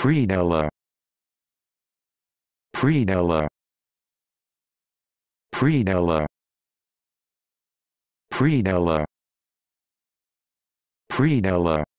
Prenella Prenella Prenella Prenella Prenella